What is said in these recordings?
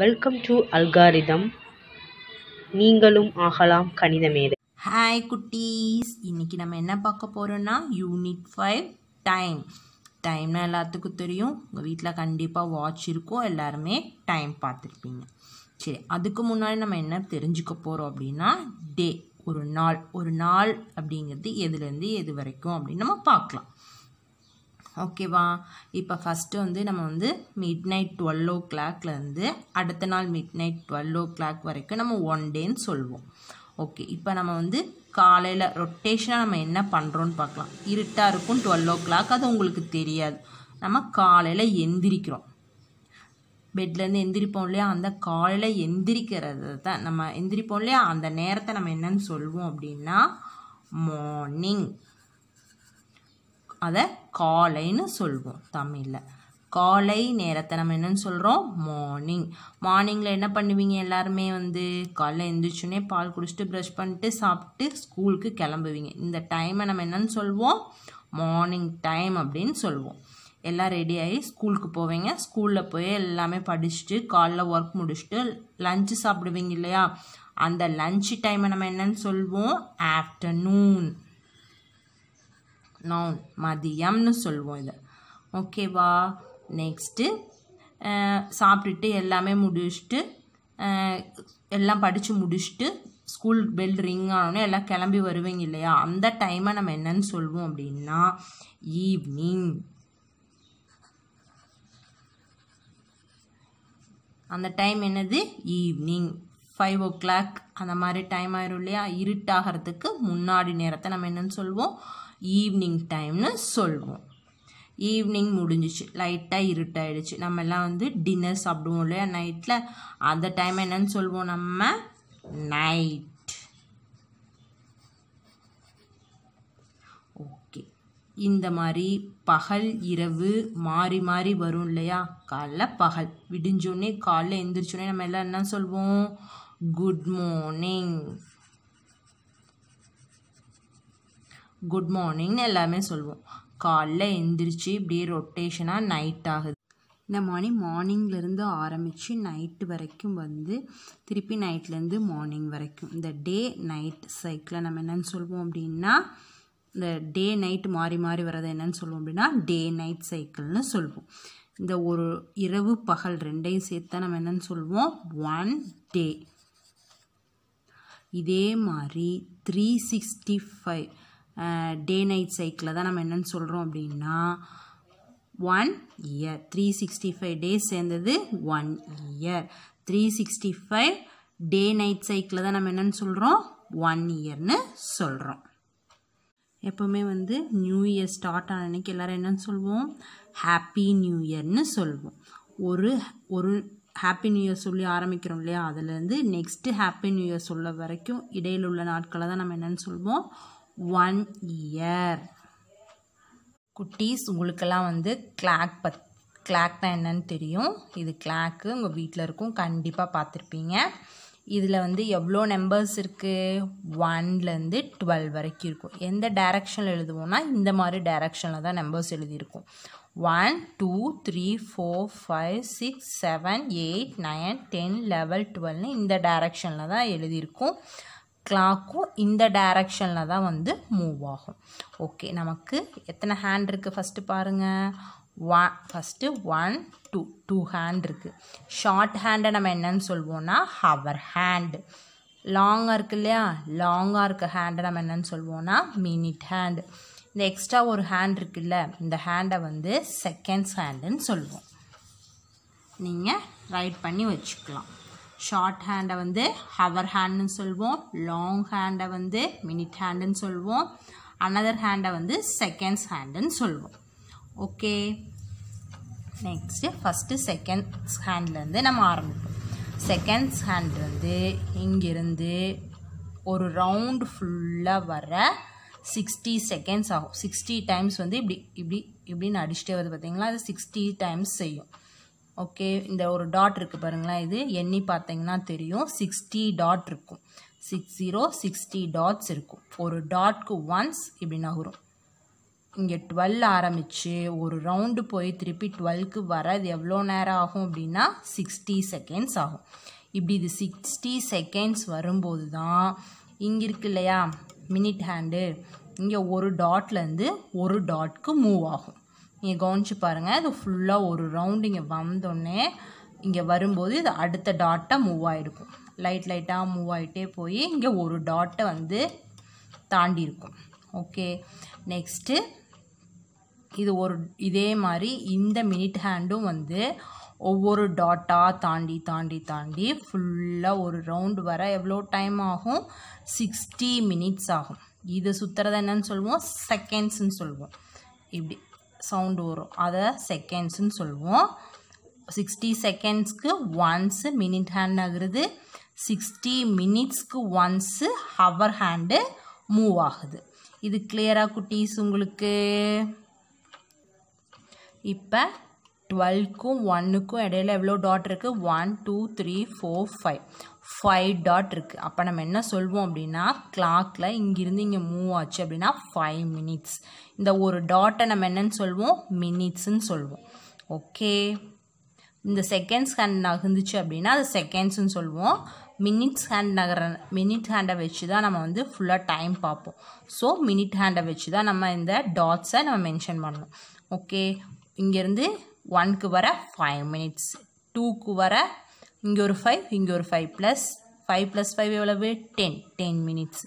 welcome to algorithm நீங்களும் ஆகலாம் கணித மேதை ஹாய் குட்டீஸ் இன்றைக்கி நம்ம என்ன பார்க்க போகிறோன்னா யூனிட் ஃபைவ் டைம் டைம்னா எல்லாத்துக்கும் தெரியும் உங்கள் வீட்டில் கண்டிப்பாக வாட்ச் இருக்கும் எல்லாருமே டைம் பார்த்துருப்பீங்க சரி அதுக்கு முன்னாடி நம்ம என்ன தெரிஞ்சுக்க போகிறோம் அப்படின்னா டே ஒரு நாள் ஒரு நாள் அப்படிங்கிறது எதுலேருந்து எது வரைக்கும் அப்படின்னு நம்ம பார்க்கலாம் ஓகேவா இப்போ ஃபஸ்ட்டு வந்து நம்ம வந்து மிட் நைட் டுவெல் ஓ கிளாக்லேருந்து அடுத்த நாள் midnight twelve o'clock வரைக்கும் நம்ம ஒன் டேன்னு சொல்லுவோம் ஓகே இப்போ நம்ம வந்து காலையில் ரொட்டேஷனாக நம்ம என்ன பண்ணுறோன்னு பார்க்கலாம் இருட்டாக இருக்கும் டுவெல் ஓ கிளாக் அது உங்களுக்கு தெரியாது நம்ம காலையில் எந்திரிக்கிறோம் பெட்லேருந்து எந்திரிப்போம் இல்லையா அந்த காலையில் எந்திரிக்கிறது தான் நம்ம எந்திரிப்போம் இல்லையா அந்த நேரத்தை நம்ம என்னன்னு சொல்லுவோம் அப்படின்னா மார்னிங் அதை காலைன்னு சொல்வோம் தமிழில் காலை நேரத்தை நம்ம என்னன்னு சொல்கிறோம் மார்னிங் மார்னிங்கில் என்ன பண்ணுவீங்க எல்லாருமே வந்து காலைல எழுந்திரிச்சுனே பால் குடிச்சிட்டு ப்ரஷ் பண்ணிட்டு சாப்பிட்டு ஸ்கூலுக்கு கிளம்புவீங்க இந்த டைமை நம்ம என்னன்னு சொல்வோம் மார்னிங் டைம் அப்படின்னு சொல்லுவோம் எல்லாம் ரெடி ஆகி ஸ்கூலுக்கு போவீங்க ஸ்கூலில் போய் எல்லாமே படிச்சுட்டு காலைல ஒர்க் முடிச்சுட்டு லஞ்சு சாப்பிடுவீங்க இல்லையா அந்த லஞ்சு டைமை நம்ம என்னன்னு சொல்வோம் ஆஃப்டர்நூன் நவுன் மதியம்னு சொல்லுவோம் இதை ஓகேவா நெக்ஸ்ட்டு சாப்பிட்டுட்டு எல்லாமே முடிச்சுட்டு எல்லாம் படித்து முடிச்சுட்டு ஸ்கூல் பெல் ரிங் ஆனோடனே எல்லாம் கிளம்பி வருவீங்க இல்லையா அந்த டைமை நம்ம என்னன்னு சொல்லுவோம் அப்படின்னா ஈவினிங் அந்த டைம் என்னது ஈவினிங் ஃபைவ் ஓ கிளாக் அந்த மாதிரி டைம் ஆயிரும் இல்லையா இருட்டாகிறதுக்கு முன்னாடி நேரத்தை நம்ம என்னன்னு சொல்லுவோம் ஈவினிங் டைம்னு சொல்லுவோம் ஈவினிங் முடிஞ்சிச்சு லைட்டாக இருட்டாயிடுச்சு நம்ம எல்லாம் வந்து டின்னர் சாப்பிடுவோம் இல்லையா நைட்டில் அந்த டைம் என்னன்னு சொல்லுவோம் நம்ம நைட் ஓகே இந்த மாதிரி பகல் இரவு மாறி மாறி வரும் இல்லையா காலைல பகல் விடிஞ்சோடனே காலைல எந்திரிச்சோடனே நம்ம எல்லாம் என்ன சொல்வோம் குட் மார்னிங் குட் மார்னிங்னு எல்லாமே சொல்லுவோம் காலைல எந்திரிச்சு இப்படியே ரொட்டேஷனாக நைட் ஆகுது இந்த மாதிரி மார்னிங்லேருந்து ஆரம்பித்து நைட்டு வரைக்கும் வந்து திருப்பி நைட்லேருந்து மார்னிங் வரைக்கும் இந்த டே நைட் சைக்கிளை நம்ம என்னென்னு சொல்லுவோம் அப்படின்னா இந்த டே நைட் மாறி மாறி வரதை என்னென்னு சொல்லுவோம் அப்படின்னா டே நைட் சைக்கிள்னு சொல்லுவோம் இந்த ஒரு இரவு பகல் ரெண்டையும் சேர்த்தா நம்ம என்னன்னு சொல்லுவோம் ஒன் டே இதே மாதிரி three sixty five day night சைக்கிளில் தான் நம்ம என்னென்னு சொல்கிறோம் அப்படின்னா one year three sixty five days சேர்ந்தது one year three sixty five day night சைக்கிளில் தான் நம்ம என்னென்னு சொல்கிறோம் ஒன் இயர்னு சொல்கிறோம் எப்போவுமே வந்து நியூ இயர் ஸ்டார்ட் ஆன அன்னைக்கு எல்லோரும் என்னென்னு சொல்லுவோம் ஹாப்பி நியூ இயர்னு சொல்லுவோம் ஒரு ஒரு ஹாப்பி நியூ இயர் சொல்லி ஆரம்பிக்கிறோம் இல்லையா அதுலேருந்து நெக்ஸ்ட்டு ஹாப்பி நியூ இயர் சொல்ல வரைக்கும் இடையில் உள்ள நாட்களை தான் நம்ம என்னென்னு சொல்லுவோம் ஒன் இயர் குட்டீஸ் உங்களுக்கெல்லாம் வந்து கிளாக் பத் கிளாக் தான் என்னன்னு தெரியும் இது கிளாக்கு உங்கள் வீட்டில் இருக்கும் கண்டிப்பாக பார்த்துருப்பீங்க இதில் வந்து எவ்வளோ நம்பர்ஸ் இருக்குது ஒன்லேருந்து டுவெல் வரைக்கும் இருக்கும் எந்த டைரக்ஷனில் எழுதுவோம்னா இந்த மாதிரி டைரக்ஷனில் தான் நம்பர்ஸ் எழுதியிருக்கும் one two three four five six seven eight nine ten eleven டுவெல்னு இந்த டைரக்ஷனில் தான் எழுதியிருக்கும் கிளாக்கும் இந்த டைரக்ஷனில் தான் வந்து மூவ் ஆகும் ஓகே நமக்கு எத்தனை ஹேண்ட் இருக்குது ஃபஸ்ட்டு பாருங்கள் one first one two two hand இருக்குது ஷார்ட் ஹேண்டை நம்ம என்னன்னு சொல்வோம்னா ஹவர் ஹேண்டு லாங்காக இருக்கு இல்லையா லாங்காக இருக்க ஹேண்டை நம்ம என்னன்னு சொல்வோம்னா மினிட் ஹேண்டு இந்த எக்ஸ்ட்ரா ஒரு ஹேண்ட் இருக்குல்ல இந்த ஹேண்டை வந்து செகண்ட்ஸ் ஹேண்டுன்னு சொல்லுவோம் நீங்கள் ரைட் பண்ணி வச்சுக்கலாம் ஷார்ட் ஹேண்டை வந்து ஹவர் ஹேண்டுன்னு சொல்வோம் லாங் ஹேண்டை வந்து மினிட் ஹேண்டுன்னு சொல்வோம் அனதர் ஹேண்டை வந்து செகண்ட்ஸ் ஹேண்டுன்னு சொல்வோம் ஓகே நெக்ஸ்ட்டு ஃபஸ்ட்டு செகண்ட்ஸ் ஹேண்ட்லேருந்து நம்ம ஆரம்பிப்போம் செகண்ட்ஸ் ஹேண்ட் வந்து இங்கிருந்து ஒரு ரவுண்டு ஃபுல்லாக வர சிக்ஸ்டி செகண்ட்ஸ் ஆகும் சிக்ஸ்டி டைம்ஸ் வந்து இப்படி இப்படி இப்படின்னு அடிச்சுட்டே வருது பார்த்திங்களா அது சிக்ஸ்டி டைம்ஸ் செய்யும் ஓகே இந்த ஒரு டாட் இருக்குது பாருங்களேன் இது எண்ணி பார்த்தீங்கன்னா தெரியும் சிக்ஸ்டி டாட் இருக்கும் சிக்ஸ் ஜீரோ சிக்ஸ்டி டாட்ஸ் இருக்கும் ஒரு டாட்க்கு ஒன்ஸ் இப்படி நகரும் இங்கே டுவெல் ஆரம்பித்து ஒரு ரவுண்டு போய் திருப்பி டுவெல்க்கு வர இது எவ்வளோ நேரம் ஆகும் அப்படின்னா சிக்ஸ்டி செகண்ட்ஸ் ஆகும் இப்படி இது சிக்ஸ்டி செகண்ட்ஸ் வரும்போது தான் இங்கே இருக்கு இல்லையா மினிட் ஹேண்டு இங்கே ஒரு டாட்லேருந்து ஒரு டாட்க்கு மூவ் ஆகும் நீங்கள் கவனித்து பாருங்கள் இது ஃபுல்லாக ஒரு ரவுண்டு இங்கே வந்தோடனே இங்கே வரும்போது இது அடுத்த டாட்டாக மூவ் ஆகிருக்கும் லைட் லைட்டாக மூவ் ஆகிட்டே போய் இங்கே ஒரு டாட்டை வந்து தாண்டி இருக்கும் ஓகே நெக்ஸ்ட்டு இது ஒரு இதே மாதிரி இந்த மினிட் ஹேண்டும் வந்து ஒவ்வொரு டாட்டாக தாண்டி தாண்டி தாண்டி ஃபுல்லாக ஒரு ரவுண்டு வர எவ்வளோ டைம் ஆகும் சிக்ஸ்டி மினிட்ஸ் ஆகும் இது சுற்றுறது என்னன்னு சொல்லுவோம் செகண்ட்ஸ்ன்னு சொல்லுவோம் இப்படி சவுண்டு வரும் அதை செகண்ட்ஸுன்னு சொல்லுவோம் சிக்ஸ்டி செகண்ட்ஸ்க்கு ஒன்ஸு மினிட் ஹேண்ட் ஆகுறது சிக்ஸ்டி மினிட்ஸ்க்கு ஒன்ஸு ஹவர் ஹேண்டு மூவ் ஆகுது இது கிளியராக குட்டீஸ் உங்களுக்கு இப்போ டுவெல்க்கும் ஒன்றுக்கும் இடையில எவ்வளோ டாட் இருக்குது one two three four five five dot இருக்குது அப்போ நம்ம என்ன சொல்வோம் அப்படின்னா கிளாக்கில் இங்கேருந்து இங்கே மூவ் ஆச்சு அப்படின்னா ஃபைவ் மினிட்ஸ் இந்த ஒரு டாட்டை நம்ம என்னன்னு சொல்வோம் மினிட்ஸுன்னு சொல்வோம் ஓகே இந்த செகண்ட்ஸ் ஹேண்ட் நகர்ந்துச்சு அப்படின்னா அது செகண்ட்ஸ்னு சொல்லுவோம் மினிட்ஸ் ஹேண்ட் நகர மினிட் ஹேண்டை வச்சு தான் நம்ம வந்து ஃபுல்லாக டைம் பார்ப்போம் ஸோ மினிட் ஹேண்டை வச்சு தான் நம்ம இந்த டாட்ஸை நம்ம மென்ஷன் பண்ணணும் ஓகே இங்கேருந்து ஒன்க்கு வர ஃபைவ் மினிட்ஸ் டூக்கு வர இங்கே ஒரு ஃபைவ் இங்கே ஒரு five plus five plus five எவ்வளவு டென் டென் மினிட்ஸ்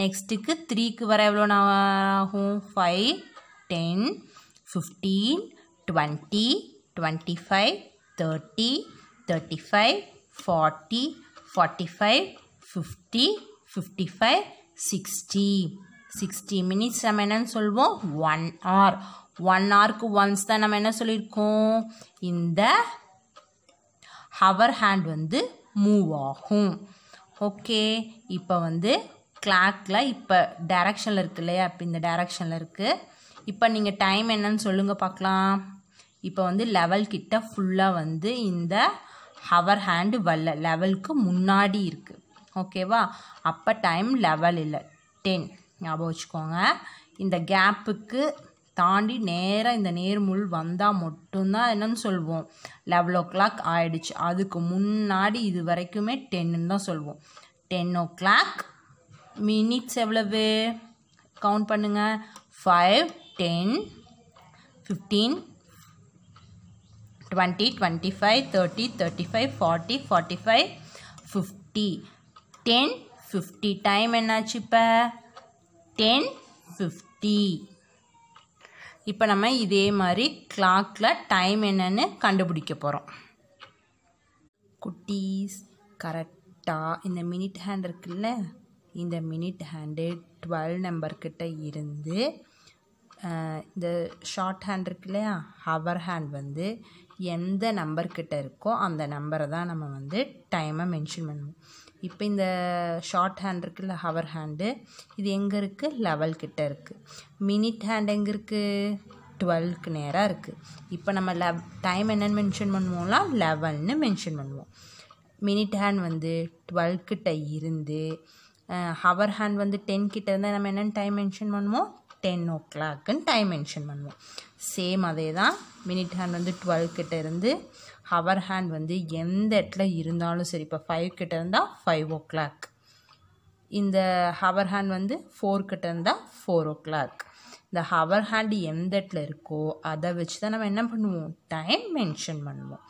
நெக்ஸ்ட்டுக்கு த்ரீக்கு வர எவ்வளோ ஆகும் five ten fifteen twenty twenty five thirty thirty five forty forty five fifty fifty five sixty sixty minutes நம்ம என்னன்னு சொல்வோம் ஒன் ஹவர் ஒன் ஹவருக்கு ஒன்ஸ் தான் நம்ம என்ன சொல்லியிருக்கோம் இந்த ஹவர் ஹேண்ட் வந்து மூவ் ஆகும் ஓகே இப்போ வந்து கிளாக்கில் இப்போ டேரக்ஷனில் இருக்கு இல்லையா இப்போ இந்த டேரக்ஷனில் இருக்குது இப்போ நீங்கள் டைம் என்னன்னு சொல்லுங்கள் பார்க்கலாம் இப்போ வந்து லெவல் கிட்ட ஃபுல்லாக வந்து இந்த ஹவர் ஹேண்டு வரல லெவலுக்கு முன்னாடி இருக்குது ஓகேவா அப்போ டைம் லெவல் இல்லை டென் ஞாபகம் வச்சுக்கோங்க இந்த கேப்புக்கு தாண்டி நேராக இந்த நேர்முள் வந்தால் மட்டும்தான் என்னன்னு சொல்வோம் லெவல் ஓ கிளாக் ஆயிடுச்சு அதுக்கு முன்னாடி இது வரைக்குமே டென்னு தான் சொல்வோம் டென் ஓ கிளாக் மினிட்ஸ் எவ்வளவு கவுண்ட் பண்ணுங்கள் five ten fifteen twenty twenty five thirty thirty five forty forty five fifty ten fifty time என்னாச்சு இப்போ டென் ஃபிஃப்டி இப்போ நம்ம இதே மாதிரி கிளாக்கில் டைம் என்னென்னு கண்டுபிடிக்க போகிறோம் குட்டீஸ் கரெக்டாக இந்த மினிட் ஹேண்ட் இருக்குல்ல இந்த மினிட் ஹேண்டு டுவெல் நம்பர்கிட்ட இருந்து இந்த ஷார்ட் ஹேண்ட் இருக்கு இல்லையா ஹவர் ஹேண்ட் வந்து எந்த நம்பர்கிட்ட இருக்கோ அந்த நம்பரை தான் நம்ம வந்து டைமை மென்ஷன் பண்ணுவோம் இப்போ இந்த ஷார்ட் ஹேண்ட் இருக்குல்ல ஹவர் ஹேண்டு இது எங்கே இருக்குது லெவல் கிட்ட இருக்குது மினிட் ஹேண்ட் எங்கே இருக்குது டுவெல்க்கு நேராக இருக்குது இப்போ நம்ம லெவ் டைம் என்னென்னு மென்ஷன் பண்ணுவோம்னா லெவல்னு மென்ஷன் பண்ணுவோம் மினிட் ஹேண்ட் வந்து டுவெல்க்கிட்ட இருந்து ஹவர் ஹேண்ட் வந்து டென் கிட்ட இருந்தால் நம்ம என்னென்னு டைம் மென்ஷன் பண்ணுவோம் டென் ஓ கிளாக்குன்னு டைம் மென்ஷன் பண்ணுவோம் சேம் அதே தான் மினிட் ஹேண்ட் வந்து டுவெல் கிட்ட இருந்து ஹவர் ஹேண்ட் வந்து எந்த இடத்துல இருந்தாலும் சரி இப்போ ஃபைவ் கிட்ட இருந்தால் ஃபைவ் ஓ கிளாக் இந்த ஹவர் ஹேண்ட் வந்து ஃபோர் கிட்ட இருந்தால் ஃபோர் ஓ கிளாக் இந்த ஹவர் ஹேண்ட் எந்த இடத்துல இருக்கோ அதை வச்சு தான் நம்ம என்ன பண்ணுவோம் டைம் மென்ஷன் பண்ணுவோம்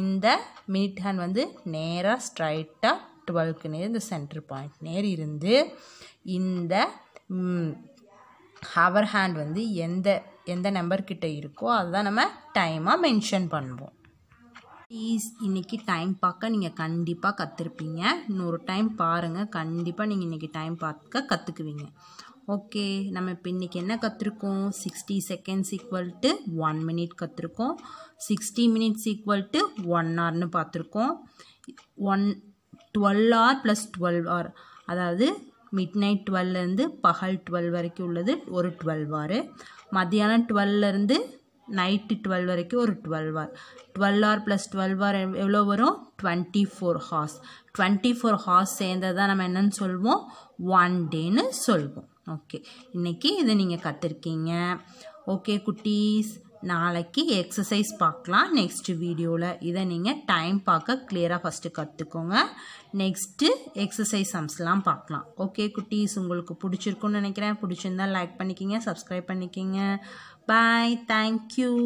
இந்த மினிட் ஹேண்ட் வந்து நேராக ஸ்ட்ரைட்டாக டுவெல்க்கு நேர் இந்த சென்டர் பாயிண்ட் நேர் இருந்து இந்த ஹவர் ஹேண்ட் வந்து எந்த எந்த நம்பர்கிட்ட இருக்கோ அதுதான் நம்ம டைமாக மென்ஷன் பண்ணுவோம் ப்ளீஸ் இன்றைக்கி டைம் பார்க்க நீங்கள் கண்டிப்பாக கற்றுருப்பீங்க இன்னொரு டைம் பாருங்கள் கண்டிப்பாக நீங்கள் இன்றைக்கி டைம் பார்க்க கற்றுக்குவீங்க ஓகே நம்ம இப்போ இன்றைக்கி என்ன கற்றுருக்கோம் sixty seconds equal to one minute கற்றுருக்கோம் sixty minutes equal to one ஹார்னு பார்த்துருக்கோம் one twelve hour plus twelve hour அதாவது மிட் நைட் டுவெல்லேருந்து பகல் டுவெல் வரைக்கும் உள்ளது ஒரு டுவெல் ஆர் மத்தியானம் டுவெல்லேருந்து நைட்டு டுவெல் வரைக்கும் ஒரு twelve hour twelve hour plus twelve hour எவ்வளோ வரும் twenty four hours twenty four hours சேர்ந்ததான் நம்ம என்னென்னு சொல்வோம் ஒன் டேன்னு சொல்வோம் ஓகே இன்றைக்கி இதை நீங்கள் கற்றுருக்கீங்க ஓகே குட்டீஸ் நாளைக்கு எக்ஸசைஸ் பார்க்கலாம் நெக்ஸ்ட் வீடியோவில் இதை நீங்கள் டைம் பார்க்க கிளியராக ஃபஸ்ட்டு கற்றுக்கோங்க நெக்ஸ்ட்டு எக்ஸசைஸ் சம்ஸ்லாம் பார்க்கலாம் ஓகே குட்டீஸ் உங்களுக்கு பிடிச்சிருக்குன்னு நினைக்கிறேன் பிடிச்சிருந்தா லைக் பண்ணிக்கிங்க சப்ஸ்கிரைப் பண்ணிக்கிங்க பாய் தேங்க்யூ